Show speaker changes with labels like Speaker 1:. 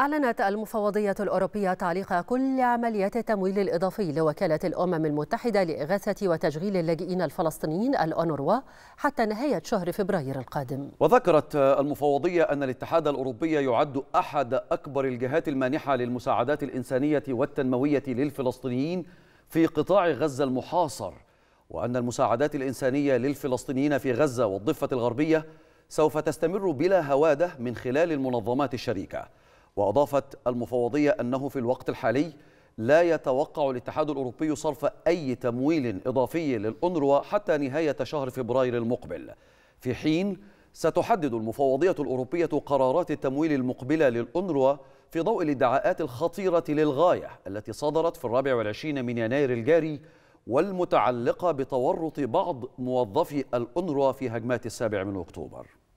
Speaker 1: أعلنت المفوضية الأوروبية تعليق كل عمليات التمويل الإضافي لوكالة الأمم المتحدة لإغاثة وتشغيل اللاجئين الفلسطينيين الأونروا حتى نهاية شهر فبراير القادم
Speaker 2: وذكرت المفوضية أن الاتحاد الأوروبي يعد أحد أكبر الجهات المانحة للمساعدات الإنسانية والتنموية للفلسطينيين في قطاع غزة المحاصر وأن المساعدات الإنسانية للفلسطينيين في غزة والضفة الغربية سوف تستمر بلا هواده من خلال المنظمات الشريكه وأضافت المفوضية أنه في الوقت الحالي لا يتوقع الاتحاد الأوروبي صرف أي تمويل إضافي للأونروا حتى نهاية شهر فبراير المقبل في حين ستحدد المفوضية الأوروبية قرارات التمويل المقبلة للأونروا في ضوء الادعاءات الخطيرة للغاية التي صدرت في الرابع والعشرين من يناير الجاري والمتعلقة بتورط بعض موظفي الأونروا في هجمات السابع من أكتوبر